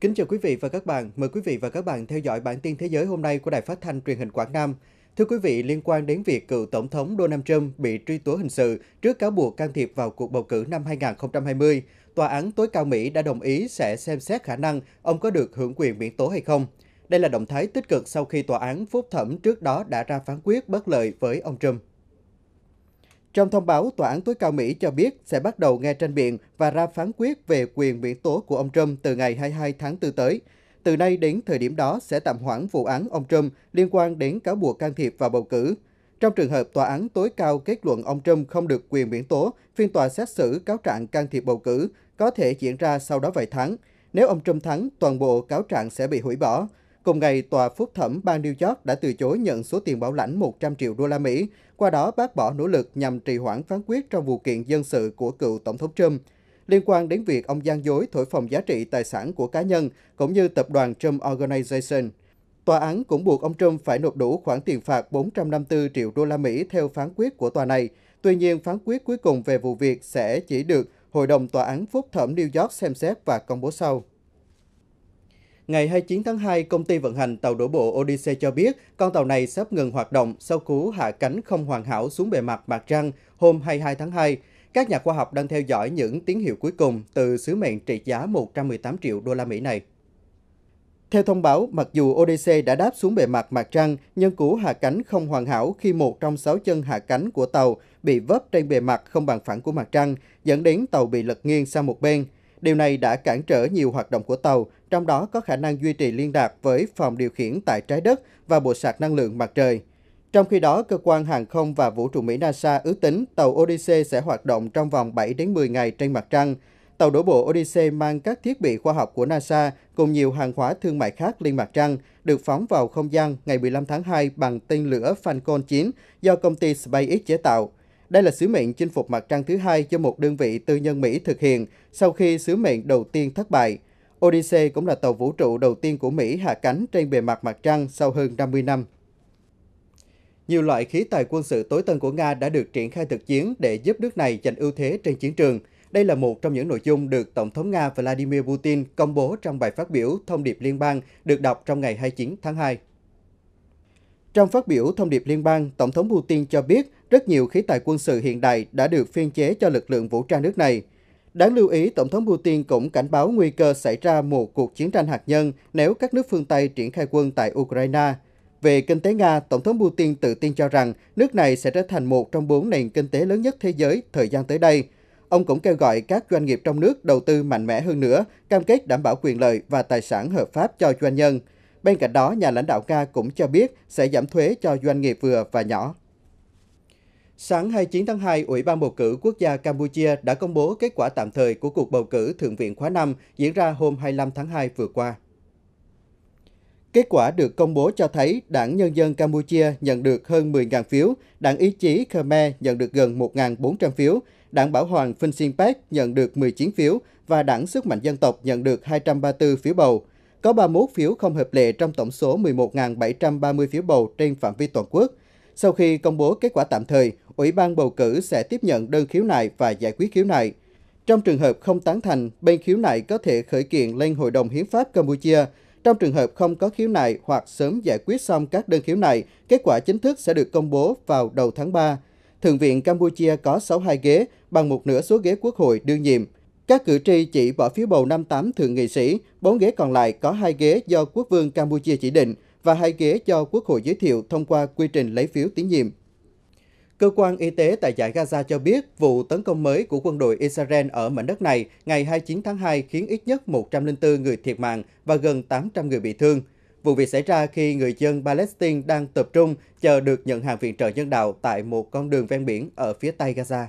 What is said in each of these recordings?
Kính chào quý vị và các bạn. Mời quý vị và các bạn theo dõi bản tin thế giới hôm nay của Đài Phát thanh Truyền hình Quảng Nam. Thưa quý vị, liên quan đến việc cựu Tổng thống Donald Trump bị truy tố hình sự trước cáo buộc can thiệp vào cuộc bầu cử năm 2020, Tòa án tối cao Mỹ đã đồng ý sẽ xem xét khả năng ông có được hưởng quyền miễn tố hay không. Đây là động thái tích cực sau khi tòa án phúc thẩm trước đó đã ra phán quyết bất lợi với ông Trump. Trong thông báo, Tòa án tối cao Mỹ cho biết sẽ bắt đầu nghe tranh biện và ra phán quyết về quyền miễn tố của ông Trump từ ngày 22 tháng 4 tới. Từ nay đến thời điểm đó sẽ tạm hoãn vụ án ông Trump liên quan đến cáo buộc can thiệp vào bầu cử. Trong trường hợp tòa án tối cao kết luận ông Trump không được quyền miễn tố, phiên tòa xét xử cáo trạng can thiệp bầu cử có thể diễn ra sau đó vài tháng. Nếu ông Trump thắng, toàn bộ cáo trạng sẽ bị hủy bỏ. Cùng ngày, tòa phúc thẩm bang New York đã từ chối nhận số tiền bảo lãnh 100 triệu đô la Mỹ, qua đó bác bỏ nỗ lực nhằm trì hoãn phán quyết trong vụ kiện dân sự của cựu Tổng thống Trump liên quan đến việc ông gian dối thổi phồng giá trị tài sản của cá nhân cũng như tập đoàn Trump Organization. Tòa án cũng buộc ông Trump phải nộp đủ khoản tiền phạt 454 triệu đô la Mỹ theo phán quyết của tòa này. Tuy nhiên, phán quyết cuối cùng về vụ việc sẽ chỉ được Hội đồng Tòa án Phúc thẩm New York xem xét và công bố sau. Ngày 29 tháng 2, công ty vận hành tàu đổ bộ Odyssey cho biết con tàu này sắp ngừng hoạt động sau cú hạ cánh không hoàn hảo xuống bề mặt mặt trăng hôm 22 tháng 2. Các nhà khoa học đang theo dõi những tín hiệu cuối cùng từ sứ mệnh trị giá 118 triệu đô la Mỹ này. Theo thông báo, mặc dù Odyssey đã đáp xuống bề mặt mặt trăng, nhưng cú hạ cánh không hoàn hảo khi một trong sáu chân hạ cánh của tàu bị vấp trên bề mặt không bằng phẳng của mặt trăng, dẫn đến tàu bị lật nghiêng sang một bên. Điều này đã cản trở nhiều hoạt động của tàu, trong đó có khả năng duy trì liên lạc với phòng điều khiển tại trái đất và bộ sạc năng lượng mặt trời. Trong khi đó, cơ quan hàng không và vũ trụ Mỹ NASA ước tính tàu Odyssey sẽ hoạt động trong vòng 7 đến 10 ngày trên mặt trăng. Tàu đổ bộ Odyssey mang các thiết bị khoa học của NASA cùng nhiều hàng hóa thương mại khác lên mặt trăng, được phóng vào không gian ngày 15 tháng 2 bằng tên lửa Falcon 9 do công ty SpaceX chế tạo. Đây là sứ mệnh chinh phục mặt trăng thứ hai do một đơn vị tư nhân Mỹ thực hiện sau khi sứ mệnh đầu tiên thất bại. Odyssey cũng là tàu vũ trụ đầu tiên của Mỹ hạ cánh trên bề mặt mặt trăng sau hơn 50 năm. Nhiều loại khí tài quân sự tối tân của Nga đã được triển khai thực chiến để giúp nước này giành ưu thế trên chiến trường. Đây là một trong những nội dung được Tổng thống Nga Vladimir Putin công bố trong bài phát biểu thông điệp liên bang được đọc trong ngày 29 tháng 2. Trong phát biểu thông điệp liên bang, Tổng thống Putin cho biết rất nhiều khí tài quân sự hiện đại đã được phiên chế cho lực lượng vũ trang nước này. Đáng lưu ý, Tổng thống Putin cũng cảnh báo nguy cơ xảy ra một cuộc chiến tranh hạt nhân nếu các nước phương Tây triển khai quân tại Ukraine. Về kinh tế Nga, Tổng thống Putin tự tin cho rằng nước này sẽ trở thành một trong bốn nền kinh tế lớn nhất thế giới thời gian tới đây. Ông cũng kêu gọi các doanh nghiệp trong nước đầu tư mạnh mẽ hơn nữa, cam kết đảm bảo quyền lợi và tài sản hợp pháp cho doanh nhân. Bên cạnh đó, nhà lãnh đạo Nga cũng cho biết sẽ giảm thuế cho doanh nghiệp vừa và nhỏ. Sáng 29 tháng 2, Ủy ban Bầu cử Quốc gia Campuchia đã công bố kết quả tạm thời của cuộc bầu cử Thượng viện khóa 5 diễn ra hôm 25 tháng 2 vừa qua. Kết quả được công bố cho thấy Đảng Nhân dân Campuchia nhận được hơn 10.000 phiếu, Đảng Ý chí Khmer nhận được gần 1.400 phiếu, Đảng Bảo Hoàng Phinh Sinpek nhận được 19 phiếu và Đảng Sức mạnh Dân tộc nhận được 234 phiếu bầu. Có 31 phiếu không hợp lệ trong tổng số 11.730 phiếu bầu trên phạm vi toàn quốc. Sau khi công bố kết quả tạm thời, Ủy ban bầu cử sẽ tiếp nhận đơn khiếu nại và giải quyết khiếu nại. Trong trường hợp không tán thành, bên khiếu nại có thể khởi kiện lên Hội đồng Hiến pháp Campuchia. Trong trường hợp không có khiếu nại hoặc sớm giải quyết xong các đơn khiếu nại, kết quả chính thức sẽ được công bố vào đầu tháng 3. Thượng viện Campuchia có 62 ghế, bằng một nửa số ghế quốc hội đương nhiệm. Các cử tri chỉ bỏ phiếu bầu 58 thượng nghị sĩ, 4 ghế còn lại có 2 ghế do quốc vương Campuchia chỉ định và 2 ghế do quốc hội giới thiệu thông qua quy trình lấy phiếu tín nhiệm. Cơ quan y tế tại giải Gaza cho biết vụ tấn công mới của quân đội Israel ở mảnh đất này ngày 29 tháng 2 khiến ít nhất 104 người thiệt mạng và gần 800 người bị thương. Vụ việc xảy ra khi người dân Palestine đang tập trung chờ được nhận hàng viện trợ nhân đạo tại một con đường ven biển ở phía tây Gaza.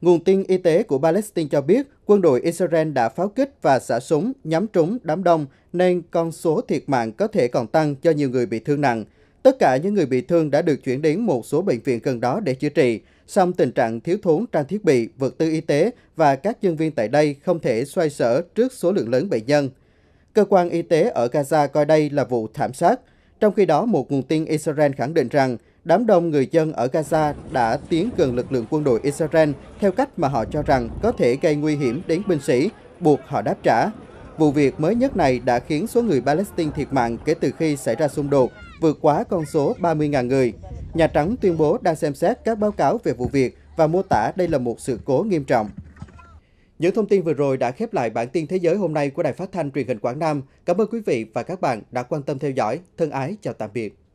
Nguồn tin y tế của Palestine cho biết quân đội Israel đã pháo kích và xả súng nhắm trúng đám đông nên con số thiệt mạng có thể còn tăng cho nhiều người bị thương nặng – Tất cả những người bị thương đã được chuyển đến một số bệnh viện gần đó để chữa trị, song tình trạng thiếu thốn trang thiết bị, vật tư y tế và các nhân viên tại đây không thể xoay sở trước số lượng lớn bệnh nhân. Cơ quan y tế ở Gaza coi đây là vụ thảm sát. Trong khi đó, một nguồn tin Israel khẳng định rằng đám đông người dân ở Gaza đã tiến gần lực lượng quân đội Israel theo cách mà họ cho rằng có thể gây nguy hiểm đến binh sĩ, buộc họ đáp trả. Vụ việc mới nhất này đã khiến số người Palestine thiệt mạng kể từ khi xảy ra xung đột vượt quá con số 30.000 người. Nhà Trắng tuyên bố đang xem xét các báo cáo về vụ việc và mô tả đây là một sự cố nghiêm trọng. Những thông tin vừa rồi đã khép lại bản tin thế giới hôm nay của Đài Phát thanh Truyền hình Quảng Nam. Cảm ơn quý vị và các bạn đã quan tâm theo dõi. Thân ái chào tạm biệt.